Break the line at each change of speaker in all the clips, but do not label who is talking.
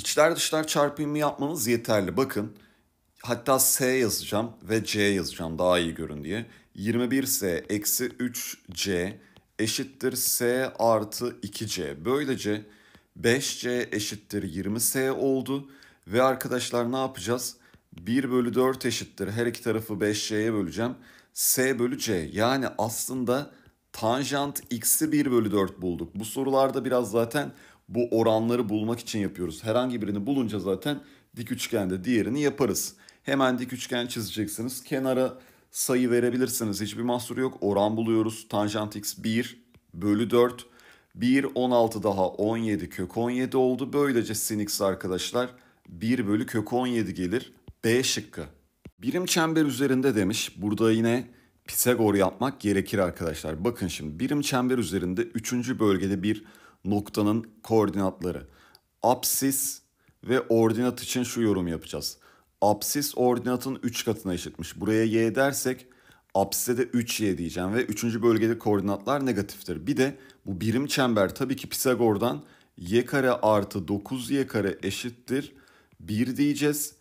İçler dışlar çarpımı yapmanız yeterli. Bakın hatta S yazacağım ve C yazacağım daha iyi görün diye. 21S eksi 3C eşittir S artı 2C. Böylece 5C eşittir 20S oldu. Ve arkadaşlar ne yapacağız? 1 bölü 4 eşittir. Her iki tarafı 5C'ye böleceğim. S bölü C. Yani aslında tanjant x'i 1 bölü 4 bulduk. Bu sorularda biraz zaten bu oranları bulmak için yapıyoruz. Herhangi birini bulunca zaten dik üçgende diğerini yaparız. Hemen dik üçgen çizeceksiniz. Kenara sayı verebilirsiniz. Hiçbir mahsur yok. Oran buluyoruz. Tanjant x 1 bölü 4. 1, 16 daha 17 kök 17 oldu. Böylece sin x arkadaşlar 1 bölü kök 17 gelir. B şıkkı. Birim çember üzerinde demiş. Burada yine Pisagor yapmak gerekir arkadaşlar. Bakın şimdi birim çember üzerinde 3. bölgede bir noktanın koordinatları. Apsis ve ordinat için şu yorum yapacağız. Apsis ordinatın 3 katına eşitmiş. Buraya y dersek apsise de 3y diyeceğim ve 3. bölgede koordinatlar negatiftir. Bir de bu birim çember tabii ki Pisagor'dan y kare artı 9y kare eşittir 1 diyeceğiz.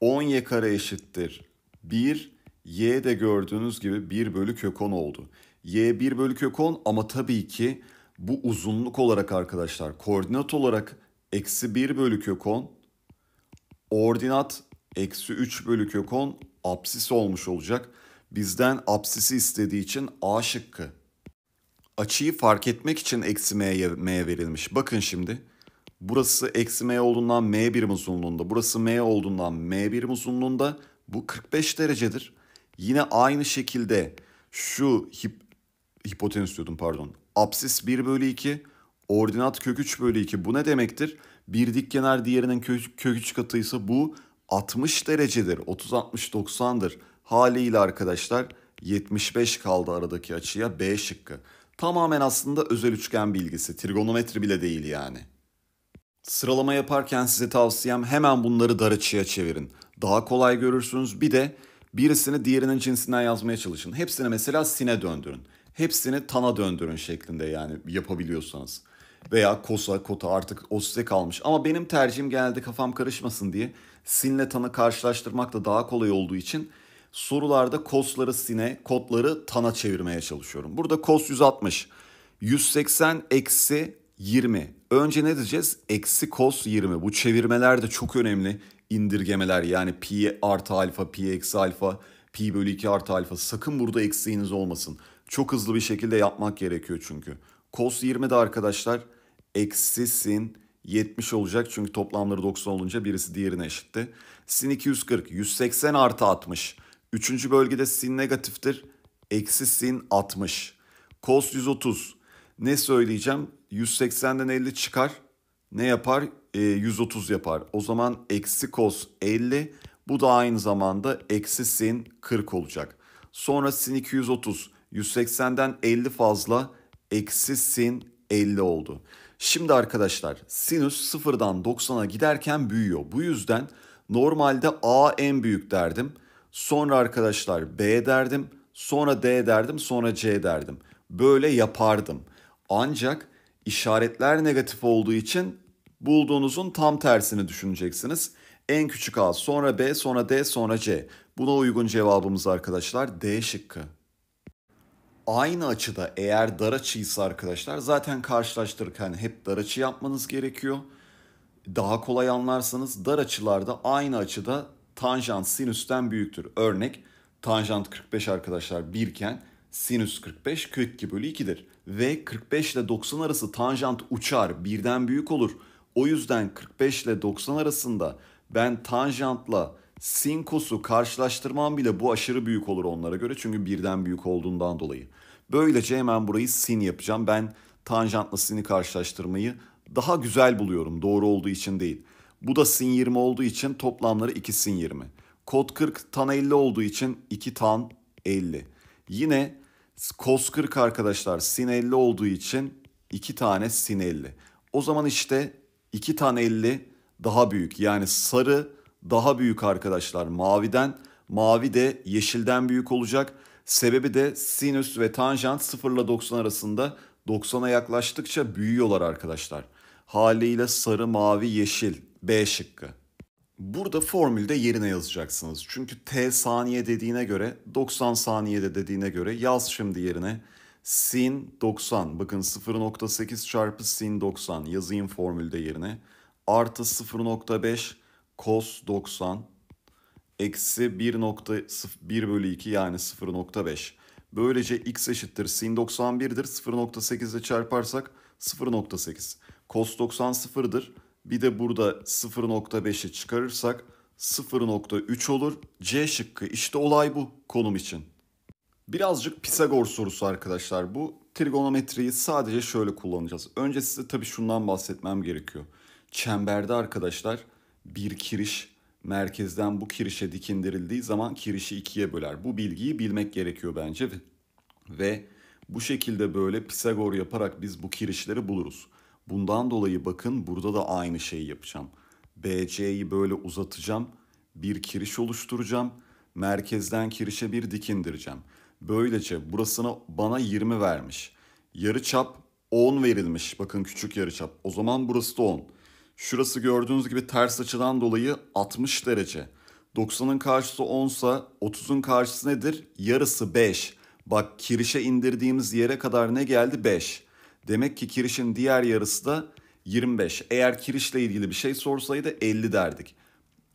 10y kare eşittir 1. Y de gördüğünüz gibi 1 bölü kök 10 oldu. Y 1 bölü kök 10 ama tabii ki bu uzunluk olarak arkadaşlar koordinat olarak eksi 1 bölü kök 10 ordinat eksi 3 bölü kök 10 apsis olmuş olacak. Bizden apsisi istediği için A şıkkı. Açıyı fark etmek için eksi m'ye m verilmiş. Bakın şimdi. Burası eksi m olduğundan m birim uzunluğunda. Burası m olduğundan m birim uzunluğunda. Bu 45 derecedir. Yine aynı şekilde şu hip, hipotenüs diyordum pardon. Apsis 1 bölü 2, ordinat kök 3 bölü 2 bu ne demektir? Bir dikkenar diğerinin kök, kök 3 katıysa bu 60 derecedir. 30 60 90'dır. Haliyle arkadaşlar 75 kaldı aradaki açıya B şıkkı. Tamamen aslında özel üçgen bilgisi. Trigonometri bile değil yani. Sıralama yaparken size tavsiyem hemen bunları dar açıya çevirin. Daha kolay görürsünüz. Bir de birisini diğerinin cinsinden yazmaya çalışın. Hepsini mesela sine döndürün hepsini tana döndürün şeklinde yani yapabiliyorsanız. Veya kosa, kota artık o size kalmış. Ama benim tercihim genelde kafam karışmasın diye sinle tanı karşılaştırmak da daha kolay olduğu için sorularda kosları sine, kotları tana çevirmeye çalışıyorum. Burada kos 160, 180 eksi 20. Önce ne diyeceğiz? Eksi kos 20. Bu çevirmeler de çok önemli. indirgemeler yani pi artı alfa, pi eksi alfa, pi bölü 2 artı alfa. Sakın burada eksiğiniz olmasın. Çok hızlı bir şekilde yapmak gerekiyor çünkü. Kos 20'de arkadaşlar eksi sin 70 olacak. Çünkü toplamları 90 olunca birisi diğerine eşitti. Sin 240 180 artı 60. Üçüncü bölgede sin negatiftir. Eksi sin 60. Kos 130. Ne söyleyeceğim? 180'den 50 çıkar. Ne yapar? E, ee, 130 yapar. O zaman eksi kos 50. Bu da aynı zamanda eksi sin 40 olacak. Sonra sin 230. 180'den 50 fazla eksi sin 50 oldu. Şimdi arkadaşlar sinüs 0'dan 90'a giderken büyüyor. Bu yüzden normalde A en büyük derdim. Sonra arkadaşlar B derdim. Sonra D derdim. Sonra C derdim. Böyle yapardım. Ancak işaretler negatif olduğu için bulduğunuzun tam tersini düşüneceksiniz. En küçük A, sonra B, sonra D, sonra C. Buna uygun cevabımız arkadaşlar D şıkkı aynı açıda eğer dar açıysa arkadaşlar zaten karşılaştırırken hep dar açı yapmanız gerekiyor. Daha kolay anlarsanız dar açılarda aynı açıda tanjant sinüsten büyüktür. Örnek tanjant 45 arkadaşlar birken sinüs 45 kök 2 bölü 2'dir. Ve 45 ile 90 arası tanjant uçar birden büyük olur. O yüzden 45 ile 90 arasında ben tanjantla Sinkosu karşılaştırmam bile bu aşırı büyük olur onlara göre. Çünkü birden büyük olduğundan dolayı. Böylece hemen burayı sin yapacağım. Ben tanjantla sin'i karşılaştırmayı daha güzel buluyorum. Doğru olduğu için değil. Bu da sin 20 olduğu için toplamları 2 sin 20. Kod 40 tan 50 olduğu için 2 tan 50. Yine cos 40 arkadaşlar sin 50 olduğu için 2 tane sin 50. O zaman işte 2 tan 50 daha büyük. Yani sarı daha büyük arkadaşlar maviden. Mavi de yeşilden büyük olacak. Sebebi de sinüs ve tanjant 0 ile 90 arasında 90'a yaklaştıkça büyüyorlar arkadaşlar. Haliyle sarı, mavi, yeşil B şıkkı. Burada formülde yerine yazacaksınız. Çünkü t saniye dediğine göre 90 saniyede dediğine göre yaz şimdi yerine sin 90 bakın 0.8 çarpı sin 90 yazayım formülde yerine artı 0.5 cos 90 eksi 1.1 bölü 2 yani 0.5. Böylece x eşittir sin 91'dir. 0.8 ile çarparsak 0.8. Cos 90 0'dır. Bir de burada 0.5'i çıkarırsak 0.3 olur. C şıkkı işte olay bu konum için. Birazcık Pisagor sorusu arkadaşlar bu. Trigonometriyi sadece şöyle kullanacağız. Önce size tabii şundan bahsetmem gerekiyor. Çemberde arkadaşlar bir kiriş merkezden bu kirişe dikindirildiği zaman kirişi ikiye böler. Bu bilgiyi bilmek gerekiyor bence ve, bu şekilde böyle Pisagor yaparak biz bu kirişleri buluruz. Bundan dolayı bakın burada da aynı şeyi yapacağım. BC'yi böyle uzatacağım. Bir kiriş oluşturacağım. Merkezden kirişe bir dikindireceğim. Böylece burasına bana 20 vermiş. Yarı çap 10 verilmiş. Bakın küçük yarı çap. O zaman burası da 10. Şurası gördüğünüz gibi ters açıdan dolayı 60 derece. 90'ın karşısı 10 sa 30'un karşısı nedir? Yarısı 5. Bak kirişe indirdiğimiz yere kadar ne geldi? 5. Demek ki kirişin diğer yarısı da 25. Eğer kirişle ilgili bir şey sorsaydı 50 derdik.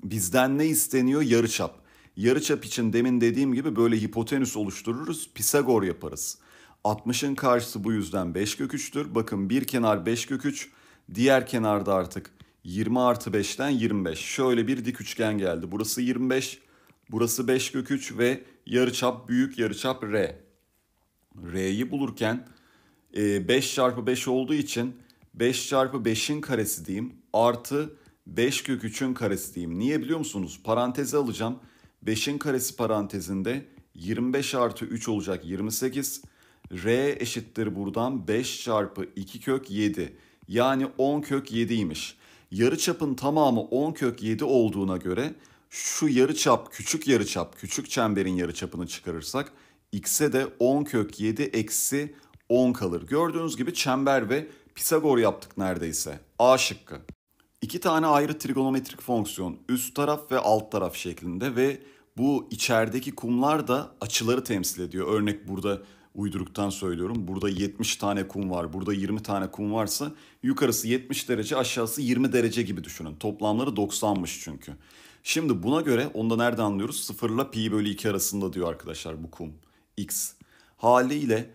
Bizden ne isteniyor? Yarıçap. Yarıçap için demin dediğim gibi böyle hipotenüs oluştururuz, Pisagor yaparız. 60'ın karşısı bu yüzden 5 kök 3'tür. Bakın bir kenar 5 kök 3, Diğer kenarda artık 20 artı 5'ten 25. Şöyle bir dik üçgen geldi. Burası 25, burası 5 kök 3 ve yarıçap büyük yarıçap R. R'yi bulurken 5 e, çarpı 5 olduğu için 5 çarpı 5'in karesi diyeyim artı 5 kök 3'ün karesi diyeyim. Niye biliyor musunuz? Paranteze alacağım. 5'in karesi parantezinde 25 artı 3 olacak 28. R eşittir buradan 5 çarpı 2 kök 7. Yani 10 kök 7'ymiş. Yarıçapın tamamı 10 kök 7 olduğuna göre şu yarıçap küçük yarıçap küçük çemberin yarıçapını çıkarırsak x'e de 10 kök 7 eksi 10 kalır. Gördüğünüz gibi çember ve Pisagor yaptık neredeyse. A şıkkı. İki tane ayrı trigonometrik fonksiyon üst taraf ve alt taraf şeklinde ve bu içerideki kumlar da açıları temsil ediyor. Örnek burada uyduruktan söylüyorum. Burada 70 tane kum var, burada 20 tane kum varsa yukarısı 70 derece, aşağısı 20 derece gibi düşünün. Toplamları 90'mış çünkü. Şimdi buna göre onu da nerede anlıyoruz? 0 ile pi bölü 2 arasında diyor arkadaşlar bu kum. X. Haliyle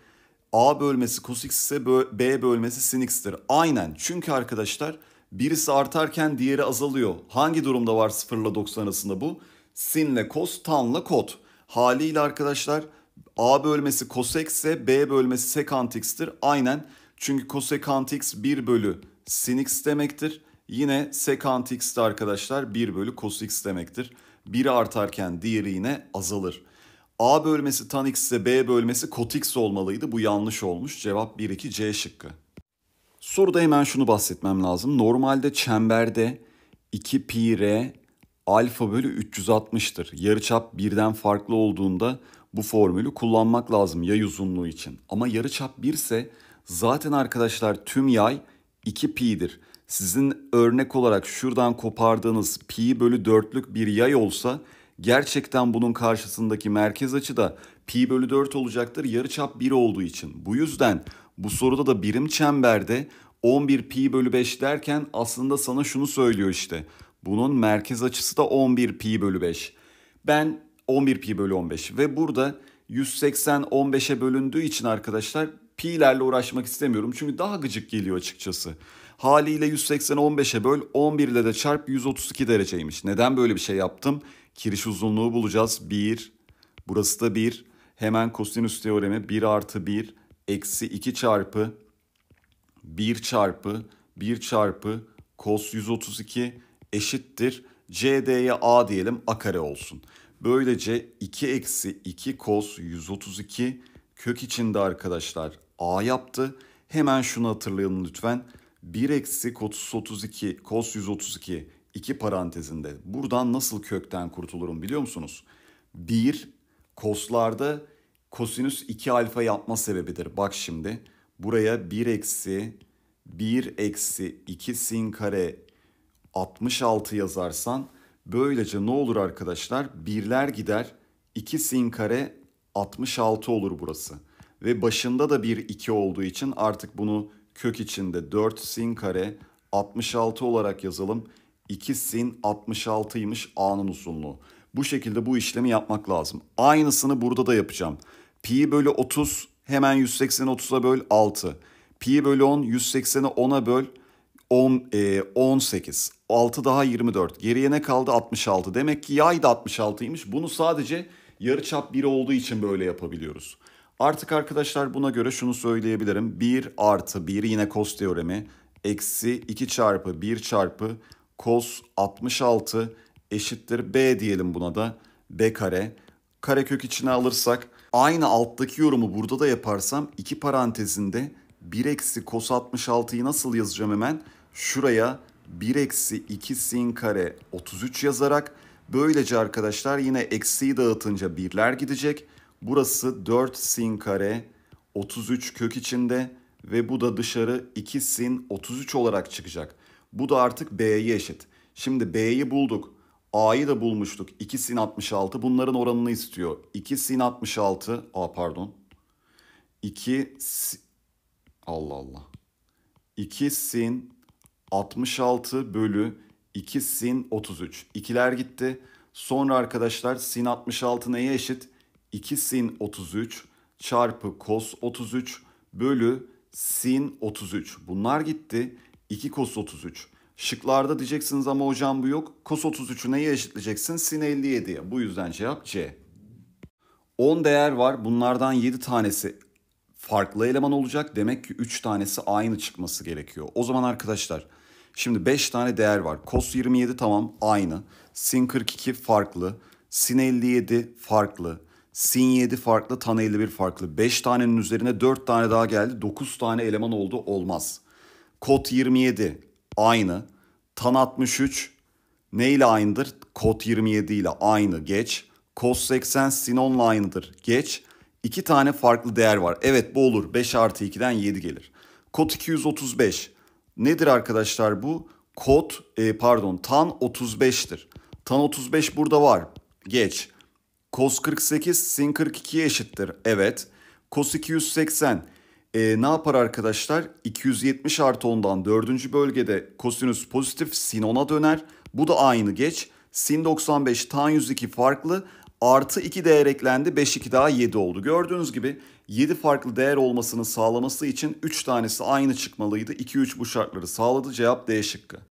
A bölmesi cos x ise B bölmesi sin x'tir. Aynen çünkü arkadaşlar birisi artarken diğeri azalıyor. Hangi durumda var 0 ile 90 arasında bu? Sin ile cos, tan ile kot. Haliyle arkadaşlar A bölmesi cosec ise B bölmesi sekant x'tir. Aynen çünkü cosecant x 1 bölü sin x demektir. Yine sekant x de arkadaşlar 1 bölü cos x demektir. Biri artarken diğeri yine azalır. A bölmesi tan x ise B bölmesi kot x olmalıydı. Bu yanlış olmuş. Cevap 1 2 C şıkkı. Soruda hemen şunu bahsetmem lazım. Normalde çemberde 2 pi r alfa bölü 360'tır. Yarıçap birden farklı olduğunda bu formülü kullanmak lazım yay uzunluğu için. Ama yarıçap 1 ise zaten arkadaşlar tüm yay 2 pi'dir. Sizin örnek olarak şuradan kopardığınız pi bölü 4'lük bir yay olsa gerçekten bunun karşısındaki merkez açı da pi bölü 4 olacaktır yarıçap 1 olduğu için. Bu yüzden bu soruda da birim çemberde 11 pi bölü 5 derken aslında sana şunu söylüyor işte. Bunun merkez açısı da 11 pi bölü 5. Ben 11 pi bölü 15 ve burada 180 15'e bölündüğü için arkadaşlar pi'lerle uğraşmak istemiyorum. Çünkü daha gıcık geliyor açıkçası. Haliyle 180 15'e böl 11 ile de çarp 132 dereceymiş. Neden böyle bir şey yaptım? Kiriş uzunluğu bulacağız. 1. Burası da 1. Hemen kosinüs teoremi 1 artı 1 eksi 2 çarpı 1 çarpı 1 çarpı kos 132 eşittir. CD'ye A diyelim A kare olsun. Böylece 2 eksi 2 kos 132 kök içinde arkadaşlar a yaptı. Hemen şunu hatırlayın lütfen. 1 eksi kos 32 kos 132 iki parantezinde. Buradan nasıl kökten kurtulurum biliyor musunuz? 1 koslarda kosinüs 2 alfa yapma sebebidir. Bak şimdi buraya 1 eksi 1 eksi 2 sin kare 66 yazarsan Böylece ne olur arkadaşlar? Birler gider. 2 sin kare 66 olur burası. Ve başında da bir 2 olduğu için artık bunu kök içinde 4 sin kare 66 olarak yazalım. 2 sin 66'ymış a'nın uzunluğu. Bu şekilde bu işlemi yapmak lazım. Aynısını burada da yapacağım. Pi bölü 30 hemen 180'i 30'a böl 6. Pi bölü 10 180'i 10'a böl 10, e, 18, 6 daha 24, geriye ne kaldı 66. Demek ki yay da 66'ymış. Bunu sadece yarı çap 1 olduğu için böyle yapabiliyoruz. Artık arkadaşlar buna göre şunu söyleyebilirim. 1 artı 1 yine cos teoremi eksi 2 çarpı 1 çarpı cos 66 eşittir b diyelim buna da b kare. Karekök içine alırsak aynı alttaki yorumu burada da yaparsam iki parantezinde 1 eksi kos 66'yı nasıl yazacağım hemen? Şuraya 1 eksi 2 sin kare 33 yazarak böylece arkadaşlar yine eksiyi dağıtınca birler gidecek. Burası 4 sin kare 33 kök içinde ve bu da dışarı 2 sin 33 olarak çıkacak. Bu da artık B'ye eşit. Şimdi B'yi bulduk. A'yı da bulmuştuk. 2 sin 66 bunların oranını istiyor. 2 sin 66 A pardon. 2 Allah Allah. 2 sin 66 bölü 2 sin 33. İkiler gitti. Sonra arkadaşlar sin 66 neye eşit? 2 sin 33 çarpı kos 33 bölü sin 33. Bunlar gitti. 2 kos 33. Şıklarda diyeceksiniz ama hocam bu yok. Kos 33'ü neye eşitleyeceksin? Sin 57'ye. Bu yüzden cevap C. 10 değer var. Bunlardan 7 tanesi farklı eleman olacak. Demek ki 3 tanesi aynı çıkması gerekiyor. O zaman arkadaşlar şimdi 5 tane değer var. Cos 27 tamam aynı. Sin 42 farklı. Sin 57 farklı. Sin 7 farklı, tan 51 farklı. 5 tanenin üzerine 4 tane daha geldi. 9 tane eleman oldu olmaz. Kod 27 aynı. Tan 63 ne ile aynıdır? Kod 27 ile aynı geç. Kod 80 sin 10 aynıdır geç. İki tane farklı değer var. Evet bu olur. 5 artı 2'den 7 gelir. Kod 235. Nedir arkadaşlar bu? Kod e, pardon tan 35'tir. Tan 35 burada var. Geç. Kos 48 sin 42'ye eşittir. Evet. Kos 280 e, ne yapar arkadaşlar? 270 artı 10'dan 4. bölgede kosinüs pozitif sin 10'a döner. Bu da aynı geç. Sin 95 tan 102 farklı. Artı 2 değer eklendi. 5 2 daha 7 oldu. Gördüğünüz gibi 7 farklı değer olmasını sağlaması için 3 tanesi aynı çıkmalıydı. 2 3 bu şartları sağladı. Cevap D şıkkı.